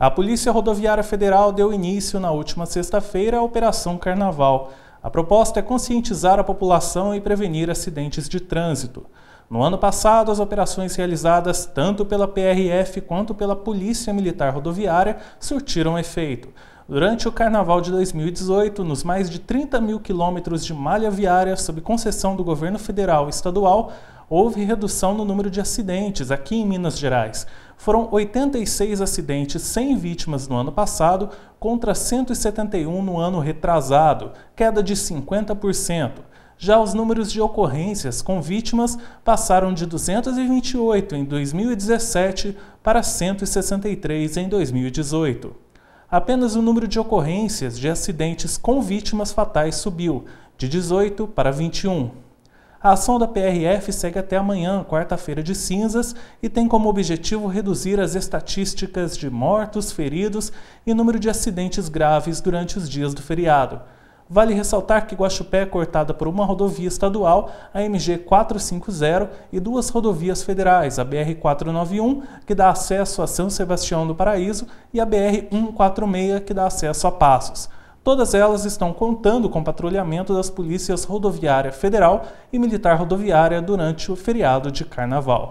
A Polícia Rodoviária Federal deu início na última sexta-feira à Operação Carnaval. A proposta é conscientizar a população e prevenir acidentes de trânsito. No ano passado, as operações realizadas tanto pela PRF quanto pela Polícia Militar Rodoviária surtiram efeito. Durante o Carnaval de 2018, nos mais de 30 mil quilômetros de malha viária sob concessão do governo federal e estadual, houve redução no número de acidentes aqui em Minas Gerais. Foram 86 acidentes sem vítimas no ano passado contra 171 no ano retrasado, queda de 50%. Já os números de ocorrências com vítimas passaram de 228 em 2017 para 163 em 2018. Apenas o número de ocorrências de acidentes com vítimas fatais subiu, de 18 para 21. A ação da PRF segue até amanhã, quarta-feira de cinzas, e tem como objetivo reduzir as estatísticas de mortos, feridos e número de acidentes graves durante os dias do feriado. Vale ressaltar que Guaxupé é cortada por uma rodovia estadual, a MG 450, e duas rodovias federais, a BR 491, que dá acesso a São Sebastião do Paraíso, e a BR 146, que dá acesso a Passos. Todas elas estão contando com patrulhamento das polícias rodoviária federal e militar rodoviária durante o feriado de carnaval.